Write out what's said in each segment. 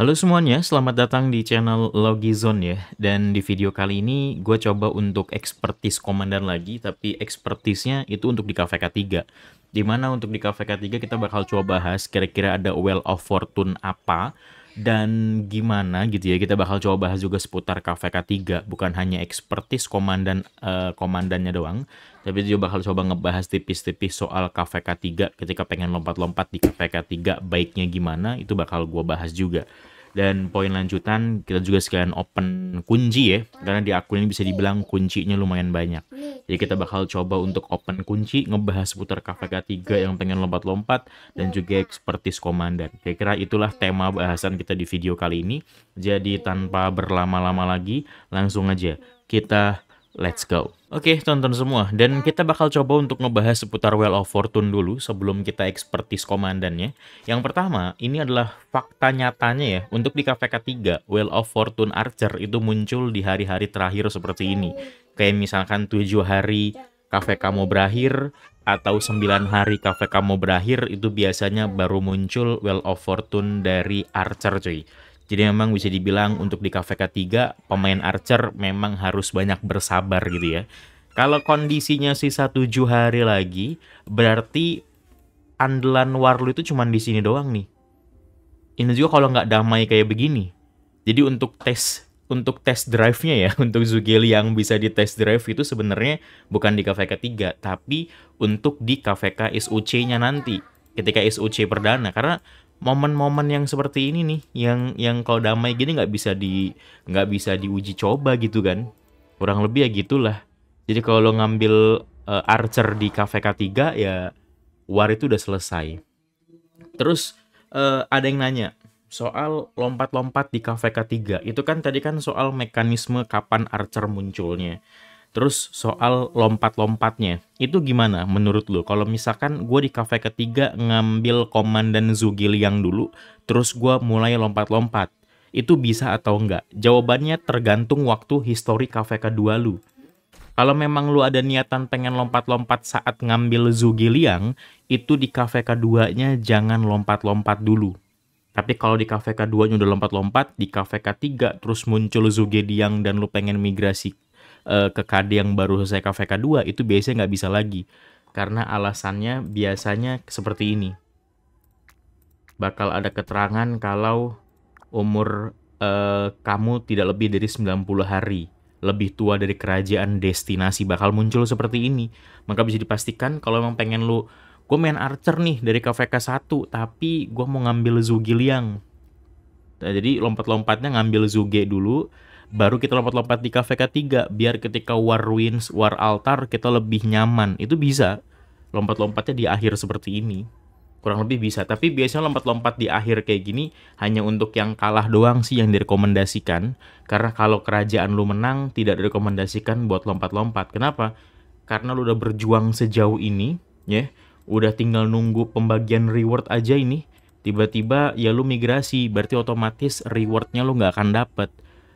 Halo semuanya, selamat datang di channel Logizone ya. Dan di video kali ini gue coba untuk ekspertis komandan lagi, tapi ekspertisnya itu untuk di KVK 3. Dimana untuk di KVK 3 kita bakal coba bahas kira-kira ada Well of Fortune apa, dan gimana gitu ya. Kita bakal coba bahas juga seputar KVK 3, bukan hanya ekspertis komandan uh, komandannya doang, tapi juga bakal coba ngebahas tipis-tipis soal KVK 3 ketika pengen lompat-lompat di KVK 3 baiknya gimana, itu bakal gue bahas juga. Dan poin lanjutan kita juga sekalian open kunci ya, karena di akun ini bisa dibilang kuncinya lumayan banyak. Jadi kita bakal coba untuk open kunci, ngebahas putar KVK 3 yang pengen lompat-lompat, dan juga ekspertis komandan. Kira-kira itulah tema bahasan kita di video kali ini. Jadi tanpa berlama-lama lagi, langsung aja kita let's go. Oke, okay, tonton semua. Dan kita bakal coba untuk ngebahas seputar Well of Fortune dulu sebelum kita ekspertis komandannya. Yang pertama, ini adalah fakta nyatanya ya. Untuk di KVK 3, Well of Fortune Archer itu muncul di hari-hari terakhir seperti ini. Kayak misalkan 7 hari KVK mau berakhir atau 9 hari KVK mau berakhir itu biasanya baru muncul Well of Fortune dari Archer cuy. Jadi memang bisa dibilang untuk di KVK 3 pemain Archer memang harus banyak bersabar gitu ya. Kalau kondisinya sisa tujuh hari lagi, berarti andalan Warlu itu cuma di sini doang nih. Ini juga kalau nggak damai kayak begini. Jadi untuk tes untuk test drive-nya ya, untuk Zugeli yang bisa di test drive itu sebenarnya bukan di KVK 3, tapi untuk di KVK SOC-nya nanti ketika SOC perdana karena momen-momen yang seperti ini nih yang yang kalau damai gini nggak bisa di nggak bisa diuji coba gitu kan kurang lebih ya gitulah jadi kalau lo ngambil uh, Archer di Cafe K3 ya war itu udah selesai terus uh, ada yang nanya soal lompat-lompat di Cafe K3 itu kan tadi kan soal mekanisme kapan Archer munculnya Terus soal lompat-lompatnya, itu gimana menurut lo? Kalau misalkan gue di kafe ketiga ngambil komandan Liang dulu, terus gue mulai lompat-lompat, itu bisa atau enggak? Jawabannya tergantung waktu histori kafe kedua lu. Kalau memang lu ada niatan pengen lompat-lompat saat ngambil Zugiliang, itu di kafe keduanya jangan lompat-lompat dulu. Tapi kalau di kafe keduanya udah lompat-lompat, di cafe ketiga terus muncul Zugiliang dan lu pengen migrasi uh, ke KD yang baru selesai KVK 2 itu biasanya nggak bisa lagi karena alasannya biasanya seperti ini bakal ada keterangan kalau umur uh, kamu tidak lebih dari 90 hari lebih tua dari kerajaan destinasi bakal muncul seperti ini maka bisa dipastikan kalau emang pengen lu gue main archer nih dari KVK 1 tapi gue mau ngambil Liang nah, jadi lompat-lompatnya ngambil Zuge dulu baru kita lompat-lompat di cafe ketiga biar ketika war ruins war altar kita lebih nyaman itu bisa lompat-lompatnya di akhir seperti ini kurang lebih bisa tapi biasanya lompat-lompat di akhir kayak gini hanya untuk yang kalah doang sih yang direkomendasikan karena kalau kerajaan lu menang tidak direkomendasikan buat lompat-lompat kenapa karena lu udah berjuang sejauh ini ya udah tinggal nunggu pembagian reward aja ini tiba-tiba ya lu migrasi berarti otomatis rewardnya lu nggak akan dapet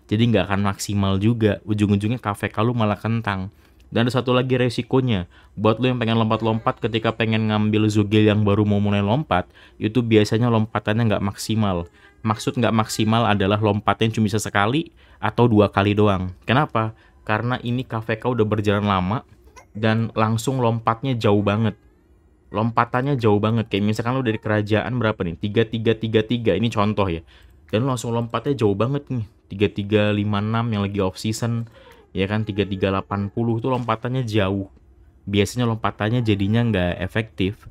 jadi nggak akan maksimal juga ujung-ujungnya kafe kalau malah kentang dan ada satu lagi resikonya buat lo yang pengen lompat-lompat ketika pengen ngambil zugil yang baru mau mulai lompat itu biasanya lompatannya nggak maksimal maksud nggak maksimal adalah lompatnya cuma bisa sekali atau dua kali doang kenapa karena ini kafe kau udah berjalan lama dan langsung lompatnya jauh banget lompatannya jauh banget kayak misalkan lo dari kerajaan berapa nih tiga tiga tiga tiga ini contoh ya dan langsung lompatnya jauh banget nih 3356 yang lagi off season ya kan 3380 itu lompatannya jauh biasanya lompatannya jadinya nggak efektif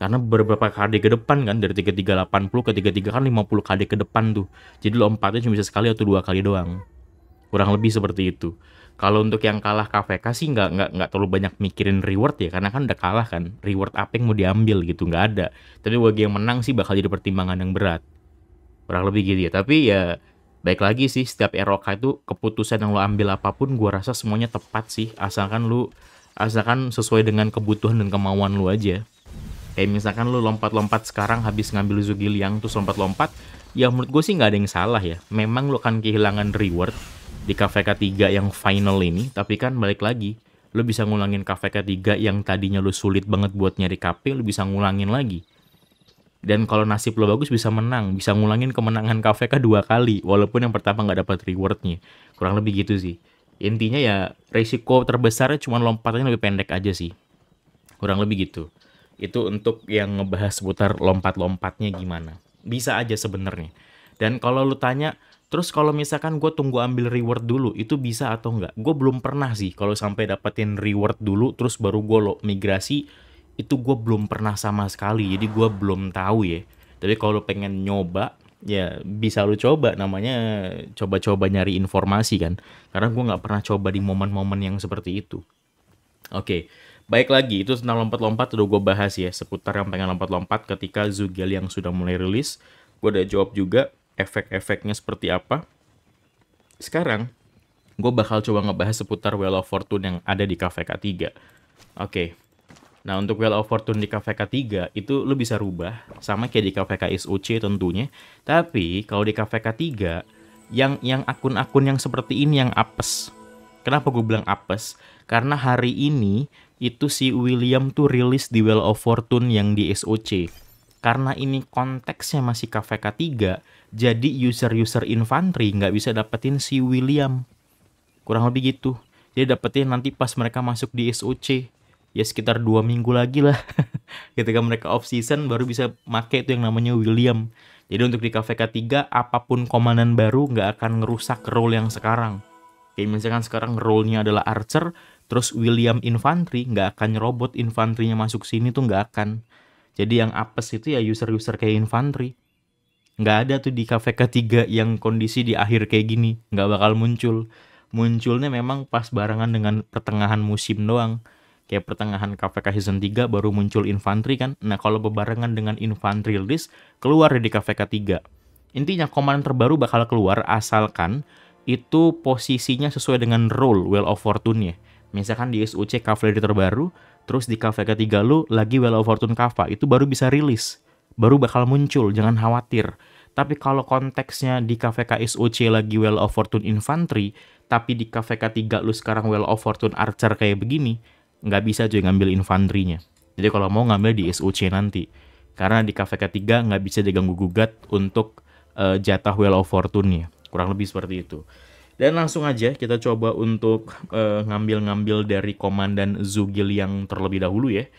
karena beberapa KD ke depan kan dari 3380 ke 33 kan 50 KD ke depan tuh jadi lompatnya cuma bisa sekali atau dua kali doang kurang lebih seperti itu kalau untuk yang kalah KVK sih nggak nggak nggak terlalu banyak mikirin reward ya karena kan udah kalah kan reward apa yang mau diambil gitu nggak ada tapi bagi yang menang sih bakal jadi pertimbangan yang berat kurang lebih gitu ya tapi ya baik lagi sih setiap ROK itu keputusan yang lo ambil apapun gue rasa semuanya tepat sih asalkan lu asalkan sesuai dengan kebutuhan dan kemauan lu aja kayak misalkan lu lompat-lompat sekarang habis ngambil yang tuh lompat-lompat ya menurut gue sih nggak ada yang salah ya memang lu akan kehilangan reward di KVK 3 yang final ini tapi kan balik lagi lu bisa ngulangin KVK 3 yang tadinya lu sulit banget buat nyari KP lu bisa ngulangin lagi dan kalau nasib lo bagus bisa menang bisa ngulangin kemenangan KVK dua kali walaupun yang pertama nggak dapat rewardnya kurang lebih gitu sih intinya ya risiko terbesarnya cuma lompatannya lebih pendek aja sih kurang lebih gitu itu untuk yang ngebahas seputar lompat-lompatnya gimana bisa aja sebenarnya dan kalau lu tanya terus kalau misalkan gue tunggu ambil reward dulu itu bisa atau enggak gue belum pernah sih kalau sampai dapetin reward dulu terus baru gue lo migrasi itu gue belum pernah sama sekali jadi gue belum tahu ya tapi kalau pengen nyoba ya bisa lo coba namanya coba-coba nyari informasi kan karena gue nggak pernah coba di momen-momen yang seperti itu oke okay. baik lagi itu tentang lompat-lompat udah gue bahas ya seputar yang pengen lompat-lompat ketika Zugel yang sudah mulai rilis gue udah jawab juga efek-efeknya seperti apa sekarang gue bakal coba ngebahas seputar Well of Fortune yang ada di Cafe K3 oke okay. Nah, untuk Wheel of Fortune di KVK3 itu lo bisa rubah sama kayak di KVK SOC tentunya. Tapi kalau di KVK3 yang yang akun-akun yang seperti ini yang apes. Kenapa gue bilang apes? Karena hari ini itu si William tuh rilis di Wheel of Fortune yang di SOC. Karena ini konteksnya masih KVK3, jadi user-user infantry nggak bisa dapetin si William. Kurang lebih gitu. jadi dapetin nanti pas mereka masuk di SOC ya sekitar dua minggu lagi lah ketika mereka off season baru bisa make itu yang namanya William jadi untuk di KVK 3 apapun komandan baru nggak akan ngerusak role yang sekarang kayak misalkan sekarang role-nya adalah Archer terus William Infantry nggak akan nyerobot infantrinya masuk sini tuh nggak akan jadi yang apes itu ya user-user kayak Infantry nggak ada tuh di KVK 3 yang kondisi di akhir kayak gini nggak bakal muncul munculnya memang pas barengan dengan pertengahan musim doang kayak pertengahan KVK Season 3 baru muncul infanteri kan. Nah, kalau bebarengan dengan infanteri list keluar di KVK 3. Intinya komandan terbaru bakal keluar asalkan itu posisinya sesuai dengan role Well of fortune ya. Misalkan di SUC Cavalry terbaru, terus di KVK 3 lu lagi Well of Fortune Kava, itu baru bisa rilis. Baru bakal muncul, jangan khawatir. Tapi kalau konteksnya di KVK SOC lagi Well of Fortune Infantry, tapi di KVK 3 lu sekarang Well of Fortune Archer kayak begini, nggak bisa cuy ngambil infanterinya. Jadi kalau mau ngambil di SUC nanti. Karena di KVK ketiga nggak bisa diganggu gugat untuk uh, jatah Wheel of Fortune-nya. Kurang lebih seperti itu. Dan langsung aja kita coba untuk eh, ngambil-ngambil uh, dari komandan Zugil yang terlebih dahulu ya.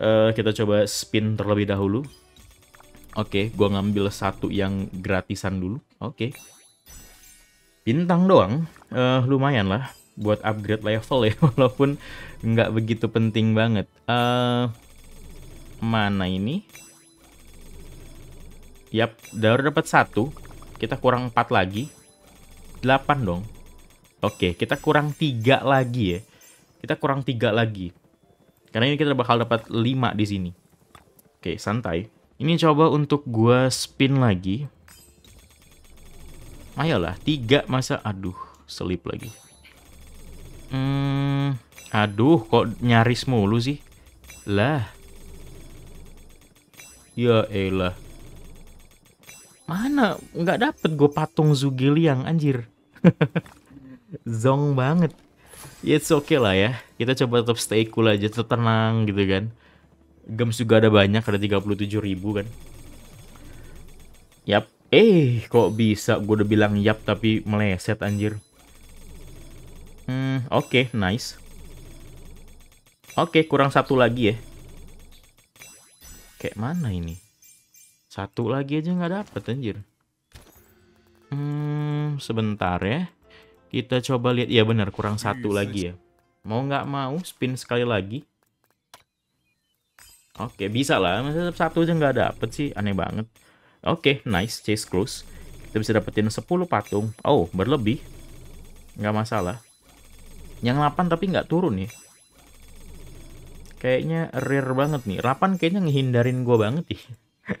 Uh, kita coba spin terlebih dahulu. Oke, okay, gua ngambil satu yang gratisan dulu. Oke. Okay. Bintang doang. Uh, lumayan lah buat upgrade level ya walaupun nggak begitu penting banget uh, mana ini yap baru dapat satu kita kurang empat lagi delapan dong oke kita kurang tiga lagi ya kita kurang tiga lagi karena ini kita bakal dapat lima di sini oke santai ini coba untuk gua spin lagi ayolah tiga masa aduh selip lagi Hmm, aduh kok nyaris mulu sih? Lah. Ya elah. Mana? Nggak dapet gue patung yang anjir. Zong banget. Ya it's okay lah ya. Kita coba tetap stay cool aja, tetap tenang gitu kan. Gems juga ada banyak, ada 37 ribu kan. Yap. Eh, kok bisa gue udah bilang yap tapi meleset anjir. Hmm, oke, okay, nice. Oke, okay, kurang satu lagi ya. Kayak mana ini? Satu lagi aja nggak dapet, anjir. Hmm, sebentar ya. Kita coba lihat. Ya bener, kurang satu lagi ya. Mau nggak mau, spin sekali lagi. Oke, okay, bisa lah. Masa satu aja nggak dapet sih? Aneh banget. Oke, okay, nice. Chase close. Kita bisa dapetin 10 patung. Oh, berlebih. Nggak masalah. Yang 8 tapi nggak turun nih, Kayaknya rare banget nih. 8 kayaknya ngehindarin gue banget ya.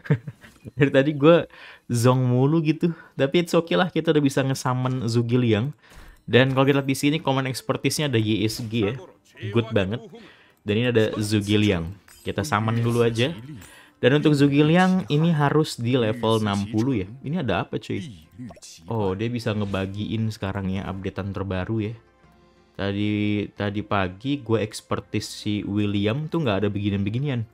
Dari tadi gue zong mulu gitu. Tapi it's okay lah kita udah bisa nge ngesummon Zugiliang. Dan kalau kita lihat di sini common expertise-nya ada YSG ya. Good banget. Dan ini ada Zugiliang. Kita summon dulu aja. Dan untuk Zugiliang ini harus di level 60 ya. Ini ada apa cuy? Oh, dia bisa ngebagiin sekarang ya updatean terbaru ya tadi tadi pagi gue ekspertis si William tuh nggak ada beginian-beginian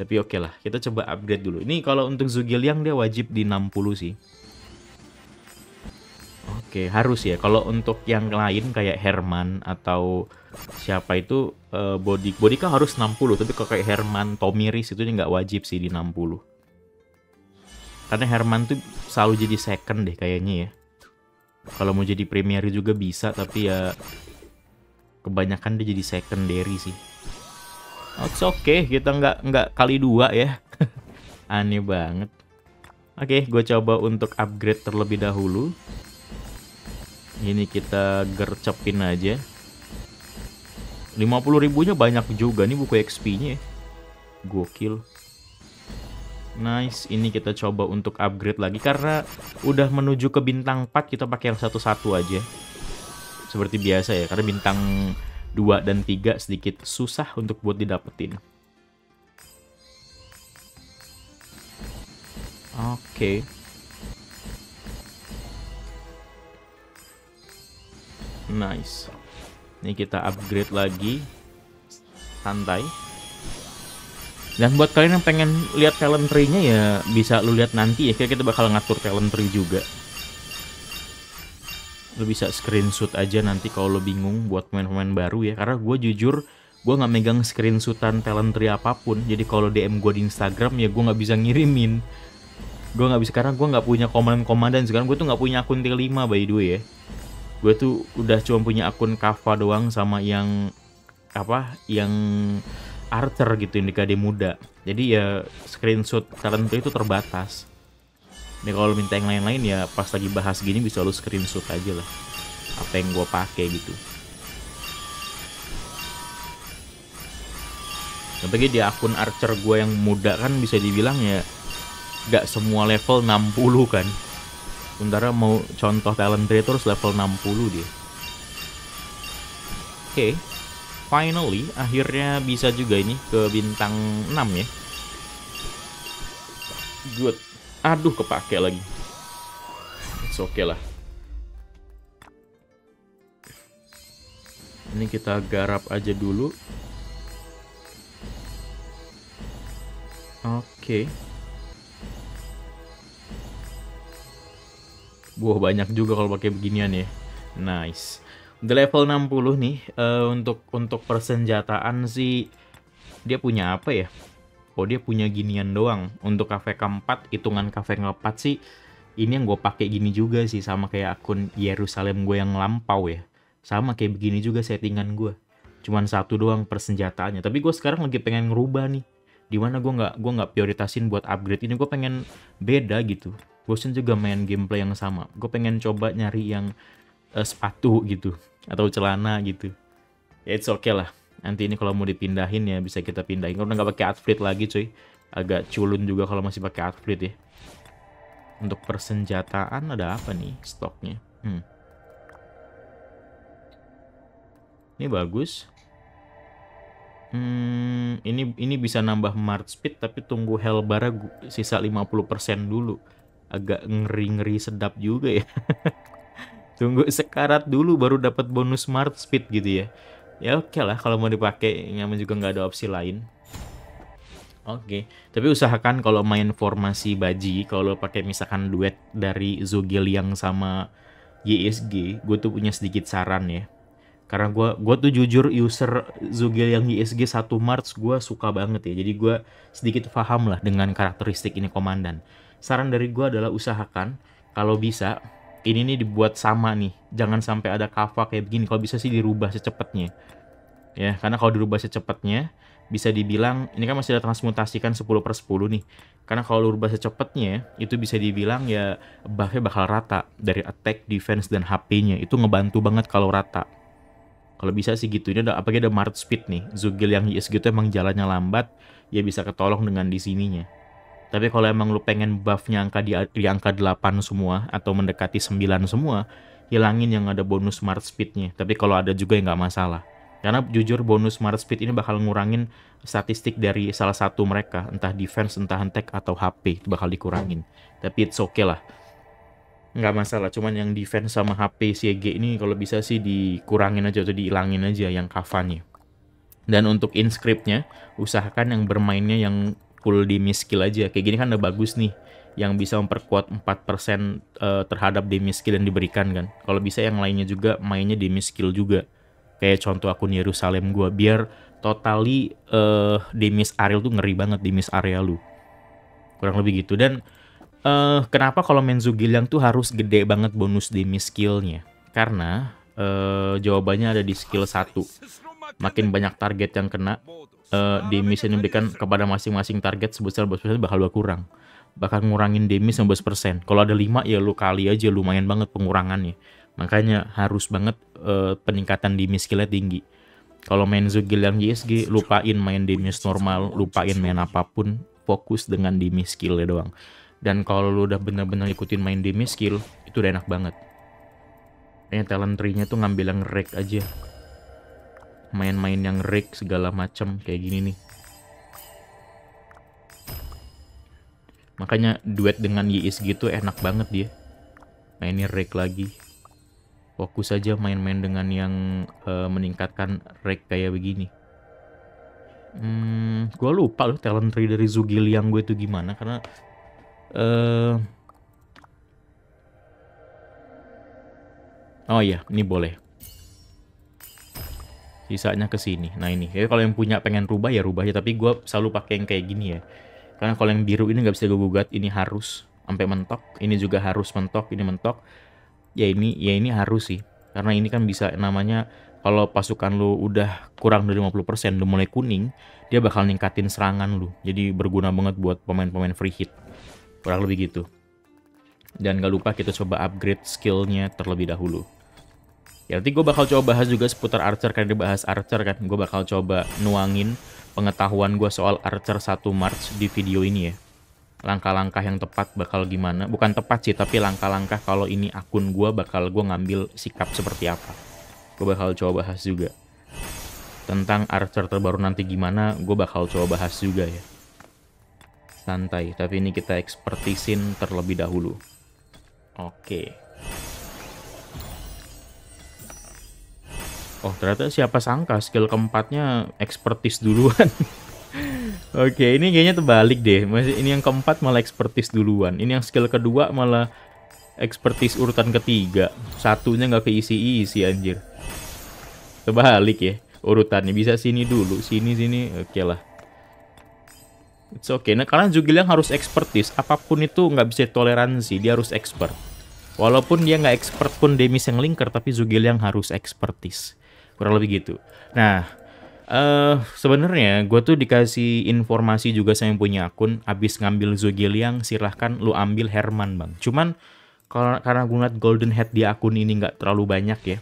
tapi oke okay lah kita coba upgrade dulu ini kalau untuk Liang dia wajib di 60 sih Oke, okay, harus ya. Kalau untuk yang lain kayak Herman atau siapa itu uh, eh, body kan harus 60, tapi kalau kayak Herman Tomiris itu nggak wajib sih di 60. Karena Herman tuh selalu jadi second deh kayaknya ya. Kalau mau jadi premier juga bisa, tapi ya kebanyakan dia jadi secondary sih. Oke okay, kita nggak nggak kali dua ya. Aneh banget. Oke, okay, gue coba untuk upgrade terlebih dahulu. Ini kita gercepin aja. 50 ribunya banyak juga nih buku XP-nya. Gokil. Nice, ini kita coba untuk upgrade lagi karena udah menuju ke bintang 4 kita pakai yang satu-satu aja seperti biasa ya, karena bintang 2 dan 3 sedikit susah untuk buat didapetin. Oke. Okay. Nice. Ini kita upgrade lagi. Santai. Dan buat kalian yang pengen lihat talent tree-nya ya bisa lu lihat nanti ya. Kira kita bakal ngatur talent tree juga lo bisa screenshot aja nanti kalau lo bingung buat pemain-pemain baru ya karena gue jujur gue nggak megang screenshotan talent tree apapun jadi kalau DM gue di Instagram ya gue nggak bisa ngirimin gue nggak bisa karena gue nggak punya komandan-komandan sekarang gue tuh nggak punya akun tier 5 by the way ya gue tuh udah cuma punya akun Kava doang sama yang apa yang Archer gitu yang di KD muda jadi ya screenshot talent tree itu terbatas Nih kalau minta yang lain-lain ya pas lagi bahas gini bisa lu screenshot aja lah apa yang gue pakai gitu. Contohnya di akun Archer gue yang muda kan bisa dibilang ya gak semua level 60 kan. Sementara mau contoh talent tree terus level 60 dia. Oke, okay. finally akhirnya bisa juga ini ke bintang 6 ya. Good. Aduh, kepake lagi. It's okay lah. Ini kita garap aja dulu. Oke. Okay. Wah, banyak juga kalau pakai beginian ya. Nice. the level 60 nih, uh, untuk untuk persenjataan sih dia punya apa ya? oh dia punya ginian doang untuk kafe keempat hitungan kafe keempat sih ini yang gue pakai gini juga sih sama kayak akun Yerusalem gue yang lampau ya sama kayak begini juga settingan gue cuman satu doang persenjataannya tapi gue sekarang lagi pengen ngerubah nih dimana gue gak gue gak prioritasin buat upgrade ini gue pengen beda gitu bosen juga main gameplay yang sama gue pengen coba nyari yang uh, sepatu gitu atau celana gitu ya, it's okay lah Nanti ini kalau mau dipindahin ya bisa kita pindahin. Kalau nggak pakai outfit lagi cuy. Agak culun juga kalau masih pakai outfit ya. Untuk persenjataan ada apa nih stoknya? Hmm. Ini bagus. Hmm, ini ini bisa nambah march speed tapi tunggu Hellbara sisa 50% dulu. Agak ngeri-ngeri sedap juga ya. tunggu sekarat dulu baru dapat bonus smart speed gitu ya ya oke okay lah kalau mau dipakai nyaman juga nggak ada opsi lain oke okay. tapi usahakan kalau main formasi baji kalau pakai misalkan duet dari yang sama YSG gue tuh punya sedikit saran ya karena gue gue tuh jujur user Zugil yang YSG 1 Maret gue suka banget ya jadi gue sedikit paham lah dengan karakteristik ini komandan saran dari gue adalah usahakan kalau bisa ini nih dibuat sama nih jangan sampai ada kava kayak begini kalau bisa sih dirubah secepatnya ya karena kalau dirubah secepatnya bisa dibilang ini kan masih ada transmutasi kan 10 per 10 nih karena kalau dirubah secepatnya itu bisa dibilang ya buffnya bakal rata dari attack, defense, dan HP-nya itu ngebantu banget kalau rata kalau bisa sih gitu ini ada apa ada Mart Speed nih Zugil yang is gitu emang jalannya lambat ya bisa ketolong dengan di sininya tapi kalau emang lu pengen buffnya angka di, di angka 8 semua atau mendekati 9 semua, hilangin yang ada bonus smart speednya. Tapi kalau ada juga yang nggak masalah. Karena jujur bonus smart speed ini bakal ngurangin statistik dari salah satu mereka, entah defense, entah attack atau HP itu bakal dikurangin. Tapi it's okay lah. Nggak masalah, cuman yang defense sama HP CG e ini kalau bisa sih dikurangin aja atau dihilangin aja yang kafannya. Dan untuk inscriptnya, usahakan yang bermainnya yang cool di skill aja. Kayak gini kan udah bagus nih yang bisa memperkuat 4% eh, terhadap demi skill yang diberikan kan. Kalau bisa yang lainnya juga mainnya demi skill juga. Kayak contoh akun Yerusalem gua biar totally uh, eh, demis Ariel tuh ngeri banget demis area lu. Kurang lebih gitu dan uh, kenapa kalau main Zugilang tuh harus gede banget bonus demi skillnya? Karena uh, jawabannya ada di skill 1. Makin banyak target yang kena, uh, eh, damage yang diberikan kepada masing-masing target sebesar 12% bakal berkurang. Bakal ngurangin damage 15%. Kalau ada 5 ya lu kali aja lumayan banget pengurangannya. Makanya harus banget uh, peningkatan demis skillnya tinggi. Kalau main yang JSG, lupain main damage normal, lupain main apapun, fokus dengan demis skillnya doang. Dan kalau lu udah bener-bener ikutin main demis skill, itu udah enak banget. Kayaknya talent tree-nya tuh ngambil yang rek aja main-main yang rig segala macam kayak gini nih. Makanya duet dengan Yiis gitu enak banget dia. Mainin nah, rig lagi. Fokus aja main-main dengan yang uh, meningkatkan rig kayak begini. Hmm, gue lupa loh talent tree dari Zugil yang gue itu gimana karena uh, Oh iya, ini boleh sisanya ke sini. Nah ini, jadi kalau yang punya pengen rubah ya rubah ya, tapi gue selalu pakai yang kayak gini ya. Karena kalau yang biru ini nggak bisa gue gugat, ini harus sampai mentok, ini juga harus mentok, ini mentok. Ya ini, ya ini harus sih. Karena ini kan bisa namanya kalau pasukan lu udah kurang dari 50% udah mulai kuning, dia bakal ningkatin serangan lu. Jadi berguna banget buat pemain-pemain free hit. Kurang lebih gitu. Dan gak lupa kita coba upgrade skillnya terlebih dahulu. Ya nanti gue bakal coba bahas juga seputar Archer karena dibahas Archer kan. Gue bakal coba nuangin pengetahuan gue soal Archer 1 March di video ini ya. Langkah-langkah yang tepat bakal gimana. Bukan tepat sih, tapi langkah-langkah kalau ini akun gue bakal gue ngambil sikap seperti apa. Gue bakal coba bahas juga. Tentang Archer terbaru nanti gimana, gue bakal coba bahas juga ya. Santai, tapi ini kita ekspertisin terlebih dahulu. Oke. Okay. Oh ternyata siapa sangka skill keempatnya expertise duluan. Oke, okay, ini kayaknya terbalik deh. Masih ini yang keempat malah expertise duluan. Ini yang skill kedua malah expertise urutan ketiga. Satunya nggak keisi-isi anjir. Terbalik ya urutannya. Bisa sini dulu, sini sini. Oke okay lah. It's okay. Nah, kalian juga yang harus expertise. Apapun itu nggak bisa toleransi. Dia harus expert. Walaupun dia nggak expert pun demi yang linker, tapi Zugil yang harus expertise kurang lebih gitu. Nah, uh, sebenarnya gue tuh dikasih informasi juga sama yang punya akun, abis ngambil yang silahkan lu ambil Herman bang. Cuman kalau karena gue ngeliat Golden Head di akun ini nggak terlalu banyak ya,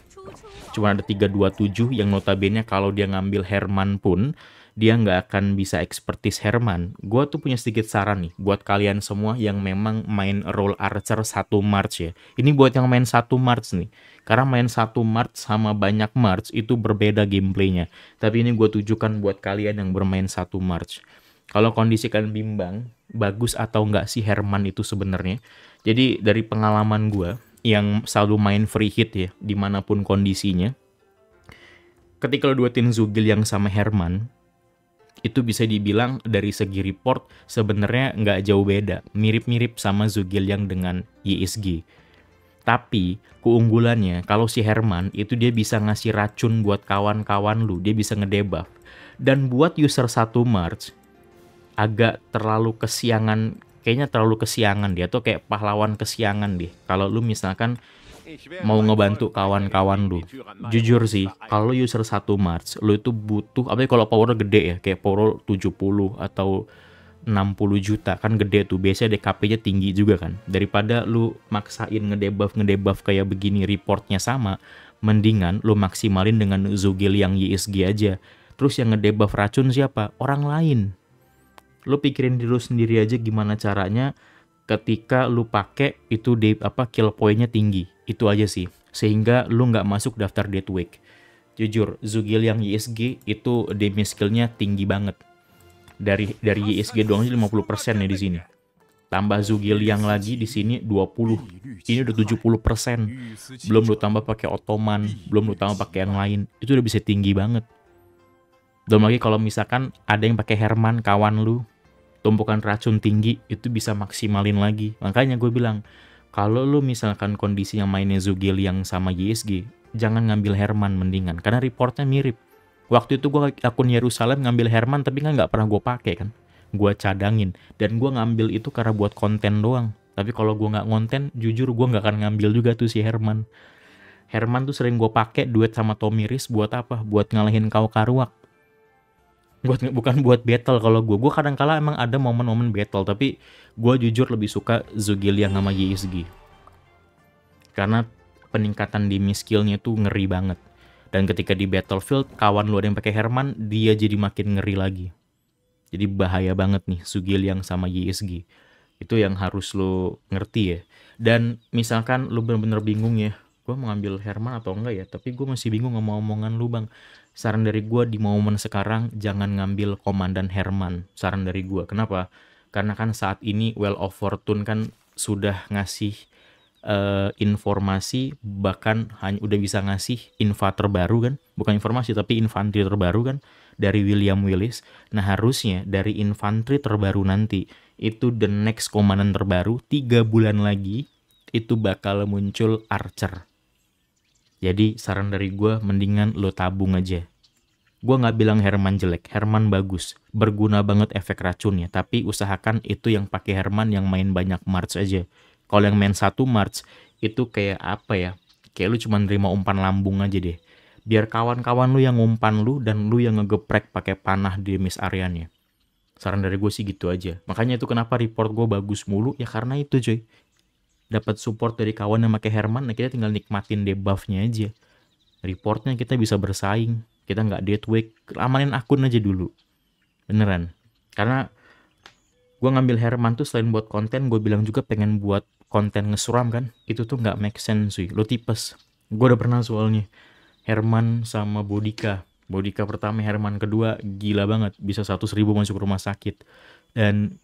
cuma ada 327 yang notabene kalau dia ngambil Herman pun dia nggak akan bisa ekspertis Herman, gue tuh punya sedikit saran nih buat kalian semua yang memang main role archer satu March ya. Ini buat yang main satu March nih. Karena main satu March sama banyak March itu berbeda gameplaynya. Tapi ini gue tujukan buat kalian yang bermain satu March. Kalau kondisi kalian bimbang, bagus atau nggak sih Herman itu sebenarnya. Jadi dari pengalaman gue yang selalu main free hit ya, dimanapun kondisinya, ketika lo duetin Zugil yang sama Herman, itu bisa dibilang dari segi report sebenarnya nggak jauh beda, mirip-mirip sama Zugil yang dengan ISG. Tapi keunggulannya kalau si Herman itu dia bisa ngasih racun buat kawan-kawan lu, dia bisa ngedebuff. Dan buat user 1 March agak terlalu kesiangan, kayaknya terlalu kesiangan dia tuh kayak pahlawan kesiangan deh. Kalau lu misalkan mau ngebantu kawan-kawan lu jujur sih kalau user 1 March lu itu butuh apa kalau power gede ya kayak power 70 atau 60 juta kan gede tuh biasanya DKP-nya tinggi juga kan daripada lu maksain ngedebuff ngedebuff kayak begini reportnya sama mendingan lu maksimalin dengan Zugil yang YSG aja terus yang ngedebuff racun siapa orang lain lu pikirin diri lu sendiri aja gimana caranya ketika lu pakai itu di apa kill poinnya tinggi itu aja sih sehingga lu nggak masuk daftar dead week jujur Zugil yang YSG e itu damage skillnya tinggi banget dari dari YSG e doang 50% nih ya di sini tambah Zugil yang lagi di sini 20 ini udah 70% belum lu tambah pakai Ottoman belum lu tambah pakai yang lain itu udah bisa tinggi banget belum lagi kalau misalkan ada yang pakai Herman kawan lu tumpukan racun tinggi itu bisa maksimalin lagi. Makanya gue bilang, kalau lu misalkan kondisi yang mainnya Zugil yang sama YSG, jangan ngambil Herman mendingan, karena reportnya mirip. Waktu itu gue akun Yerusalem ngambil Herman, tapi kan nggak pernah gue pakai kan. Gue cadangin, dan gue ngambil itu karena buat konten doang. Tapi kalau gue nggak ngonten, jujur gue nggak akan ngambil juga tuh si Herman. Herman tuh sering gue pakai duet sama Tommy buat apa? Buat ngalahin kau karuak buat bukan buat battle kalau gue gue kadang kala emang ada momen-momen battle tapi gue jujur lebih suka yang sama YSG karena peningkatan di skillnya tuh ngeri banget dan ketika di battlefield kawan lu ada yang pakai Herman dia jadi makin ngeri lagi jadi bahaya banget nih yang sama YSG itu yang harus lo ngerti ya dan misalkan lu bener-bener bingung ya gue mau ngambil Herman atau enggak ya tapi gue masih bingung sama omongan lu bang saran dari gue di momen sekarang jangan ngambil komandan Herman saran dari gue kenapa karena kan saat ini Well of Fortune kan sudah ngasih uh, informasi bahkan hanya udah bisa ngasih info terbaru kan bukan informasi tapi infanteri terbaru kan dari William Willis nah harusnya dari infanteri terbaru nanti itu the next komandan terbaru tiga bulan lagi itu bakal muncul Archer jadi saran dari gue mendingan lo tabung aja. Gue gak bilang Herman jelek, Herman bagus. Berguna banget efek racunnya, tapi usahakan itu yang pakai Herman yang main banyak March aja. Kalau yang main satu March, itu kayak apa ya? Kayak lu cuma nerima umpan lambung aja deh. Biar kawan-kawan lu yang umpan lu dan lu yang ngegeprek pakai panah di Miss Aryan Saran dari gue sih gitu aja. Makanya itu kenapa report gue bagus mulu, ya karena itu coy dapat support dari kawan yang pakai Herman, nah kita tinggal nikmatin debuffnya aja. Reportnya kita bisa bersaing, kita nggak deadweight, amanin akun aja dulu. Beneran. Karena gue ngambil Herman tuh selain buat konten, gue bilang juga pengen buat konten ngesuram kan. Itu tuh nggak make sense sih, lo tipes. Gue udah pernah soalnya. Herman sama Bodika. Bodika pertama, Herman kedua, gila banget. Bisa 100 ribu masuk rumah sakit. Dan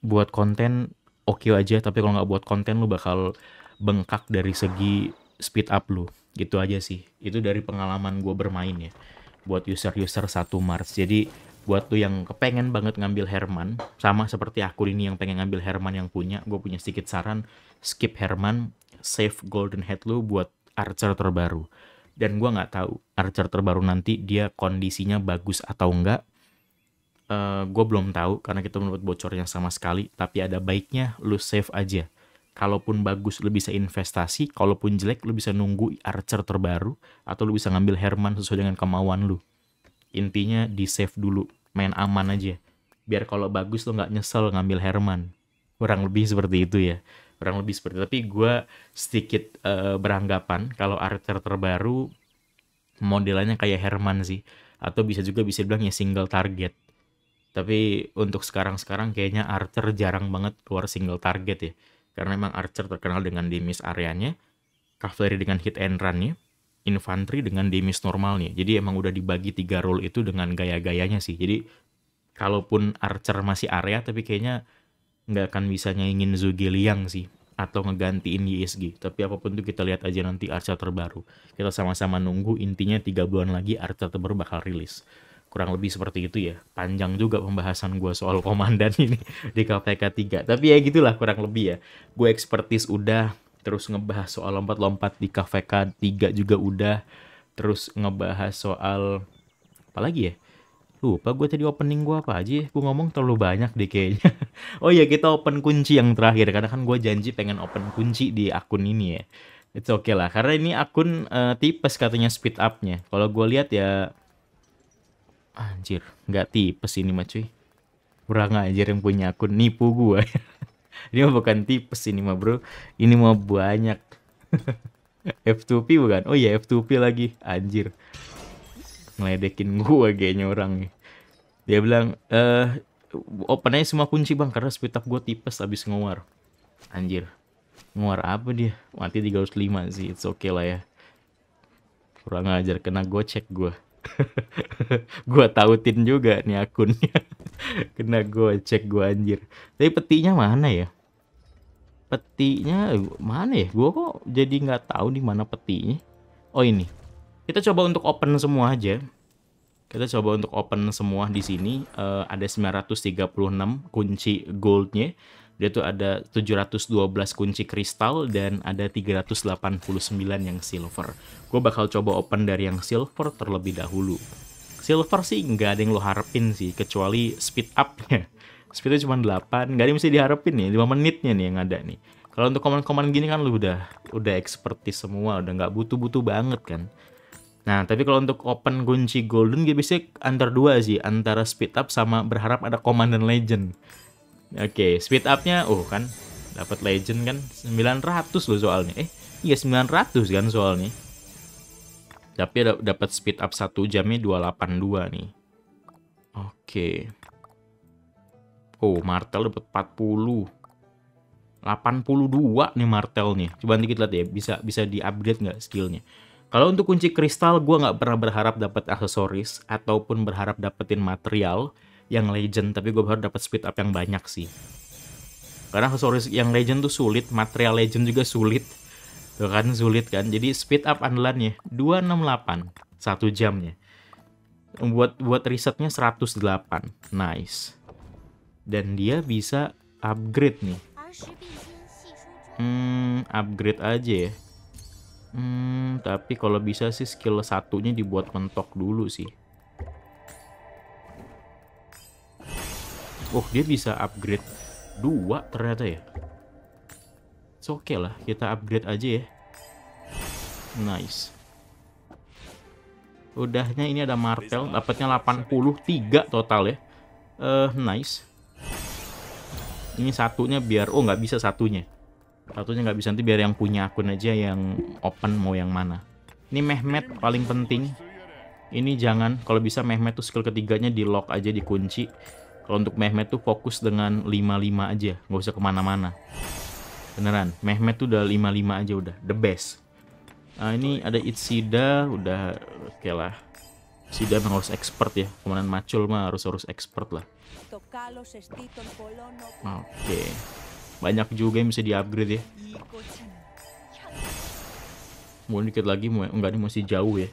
buat konten oke okay aja tapi kalau nggak buat konten lu bakal bengkak dari segi speed up lu gitu aja sih itu dari pengalaman gue bermain ya buat user-user satu Mars, jadi buat tuh yang kepengen banget ngambil Herman sama seperti aku ini yang pengen ngambil Herman yang punya gue punya sedikit saran skip Herman save Golden Head lu buat Archer terbaru dan gue nggak tahu Archer terbaru nanti dia kondisinya bagus atau enggak uh, eh, gue belum tahu karena kita mendapat bocornya sama sekali. Tapi ada baiknya lu save aja. Kalaupun bagus lu bisa investasi, kalaupun jelek lu bisa nunggu Archer terbaru atau lu bisa ngambil Herman sesuai dengan kemauan lu. Intinya di save dulu, main aman aja. Biar kalau bagus lu nggak nyesel ngambil Herman. Kurang lebih seperti itu ya kurang lebih seperti itu. tapi gue sedikit uh, beranggapan kalau Archer terbaru modelnya kayak Herman sih atau bisa juga bisa bilang ya single target tapi untuk sekarang-sekarang kayaknya Archer jarang banget keluar single target ya. Karena memang Archer terkenal dengan damage areanya, Cavalry dengan hit and run-nya, Infantry dengan damage normalnya. Jadi emang udah dibagi tiga role itu dengan gaya-gayanya sih. Jadi kalaupun Archer masih area tapi kayaknya nggak akan bisa nyaingin Zugi Liang sih atau ngegantiin YSG. Tapi apapun itu kita lihat aja nanti Archer terbaru. Kita sama-sama nunggu intinya tiga bulan lagi Archer terbaru bakal rilis kurang lebih seperti itu ya. Panjang juga pembahasan gue soal komandan ini di KPK 3. Tapi ya gitulah kurang lebih ya. Gue ekspertis udah, terus ngebahas soal lompat-lompat di KPK 3 juga udah, terus ngebahas soal apa lagi ya? Lupa gue tadi opening gue apa aja ya? Gue ngomong terlalu banyak deh kayaknya. oh iya kita open kunci yang terakhir. Karena kan gue janji pengen open kunci di akun ini ya. It's okay lah. Karena ini akun uh, tipes katanya speed up-nya. Kalau gue lihat ya Anjir, nggak tipes ini mah cuy. Kurang ajar yang punya akun nipu gua. ini mah bukan tipes ini mah bro. Ini mah banyak. F2P bukan? Oh iya F2P lagi. Anjir. Ngeledekin gua kayaknya orang Dia bilang, eh open aja semua kunci bang karena speed up gue tipes abis ngewar. Anjir. Ngewar apa dia? Mati 305 sih. It's okay lah ya. Kurang ngajar kena gocek gua. gua tautin juga nih akunnya. Kena gua cek gua anjir. Tapi petinya mana ya? Petinya mana ya? Gua kok jadi nggak tahu di mana petinya. Oh ini. Kita coba untuk open semua aja. Kita coba untuk open semua di sini. Uh, ada 936 kunci goldnya dia tuh ada 712 kunci kristal dan ada 389 yang silver. Gue bakal coba open dari yang silver terlebih dahulu. Silver sih nggak ada yang lo harapin sih, kecuali speed up-nya. Speednya cuma 8, nggak ada yang mesti diharapin nih, 5 menitnya nih yang ada nih. Kalau untuk komen-komen gini kan lo udah udah expertis semua, udah nggak butuh-butuh banget kan. Nah, tapi kalau untuk open kunci golden, gue biasanya antar dua sih, antara speed up sama berharap ada command dan legend. Oke, okay, speed up-nya oh kan dapat legend kan 900 loh soalnya. Eh, iya 900 kan soalnya. Tapi dapat speed up 1 jamnya 282 nih. Oke. Okay. Oh, martel dapat 40. 82 nih martel nih. Coba nanti kita lihat ya, bisa bisa di-upgrade nggak skillnya. Kalau untuk kunci kristal, gue nggak pernah berharap dapat aksesoris ataupun berharap dapetin material yang legend tapi gue baru dapat speed up yang banyak sih karena aksesoris yang legend tuh sulit material legend juga sulit tuh kan sulit kan jadi speed up andalannya 268 satu jamnya buat buat risetnya 108 nice dan dia bisa upgrade nih hmm upgrade aja ya hmm tapi kalau bisa sih skill satunya dibuat mentok dulu sih Oh dia bisa upgrade dua ternyata ya. It's okay lah kita upgrade aja ya. Nice. Udahnya ini ada martel dapatnya 83 total ya. Uh, nice. Ini satunya biar oh nggak bisa satunya. Satunya nggak bisa nanti biar yang punya akun aja yang open mau yang mana. Ini Mehmet paling penting. Ini jangan kalau bisa Mehmet tuh skill ketiganya di lock aja dikunci kalau untuk Mehmet tuh fokus dengan 55 aja, nggak usah kemana-mana. Beneran, Mehmet tuh udah 55 aja udah, the best. Nah, ini ada Itsida, udah oke okay lah. Sida memang harus expert ya, kemudian macul mah harus harus expert lah. Oke, okay. banyak juga yang bisa di upgrade ya. Mau dikit lagi, mau enggak ini masih jauh ya,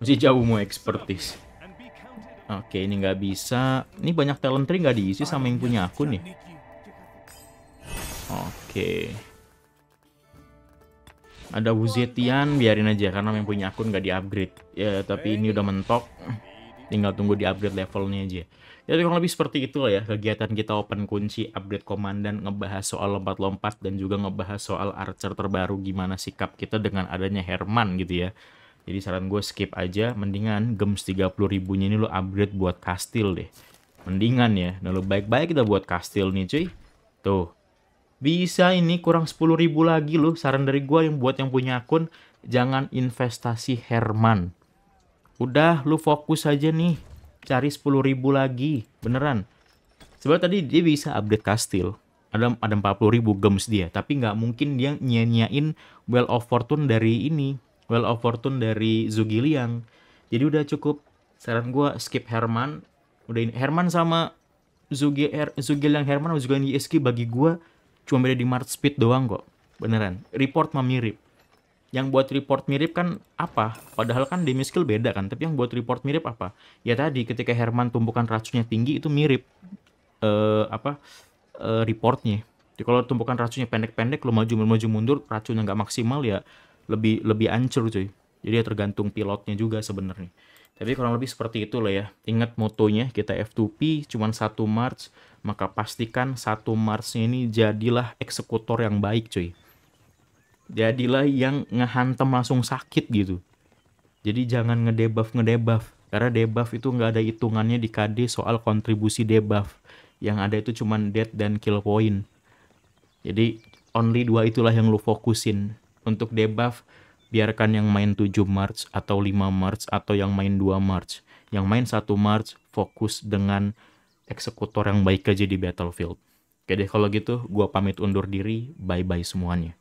masih jauh mau expertise. Oke, ini nggak bisa. Ini banyak talent tree nggak diisi sama yang punya akun nih. Oke. Ada Wuzetian, biarin aja. Karena yang punya akun nggak diupgrade. Ya, tapi ini udah mentok. Tinggal tunggu diupgrade levelnya aja. Jadi ya, kurang lebih seperti itulah ya kegiatan kita open kunci, upgrade komandan, ngebahas soal lompat-lompat dan juga ngebahas soal archer terbaru gimana sikap kita dengan adanya Herman gitu ya. Jadi saran gue skip aja, mendingan gems 30 ribunya ini lo upgrade buat kastil deh. Mendingan ya, nah lo baik-baik kita buat kastil nih cuy. Tuh, bisa ini kurang 10 ribu lagi loh. Saran dari gue yang buat yang punya akun, jangan investasi Herman. Udah, lu fokus aja nih. Cari 10 ribu lagi, beneran. Sebab tadi dia bisa update kastil. Ada, ada 40 ribu gems dia, tapi nggak mungkin dia nyanyain Well of Fortune dari ini, Well of Fortune dari Liang. Jadi udah cukup. Saran gue skip Herman. Udah ini Herman sama Zugi Her, Liang Herman sama Liang ISK bagi gue cuma beda di Mart Speed doang kok. Beneran. Report mah mirip. Yang buat report mirip kan apa? Padahal kan demi skill beda kan. Tapi yang buat report mirip apa? Ya tadi ketika Herman tumpukan racunnya tinggi itu mirip uh, apa uh, reportnya. Jadi kalau tumpukan racunnya pendek-pendek, lo maju maju mundur, racunnya nggak maksimal ya lebih lebih ancur cuy jadi ya tergantung pilotnya juga sebenarnya tapi kurang lebih seperti itu loh ya ingat motonya kita F2P cuma satu march maka pastikan satu march ini jadilah eksekutor yang baik cuy jadilah yang ngehantem langsung sakit gitu jadi jangan ngedebuff ngedebuff karena debuff itu nggak ada hitungannya di KD soal kontribusi debuff. Yang ada itu cuma dead dan kill point. Jadi only dua itulah yang lu fokusin untuk debuff biarkan yang main 7 March atau 5 March atau yang main 2 March. Yang main 1 March fokus dengan eksekutor yang baik aja di battlefield. Oke deh kalau gitu gue pamit undur diri, bye-bye semuanya.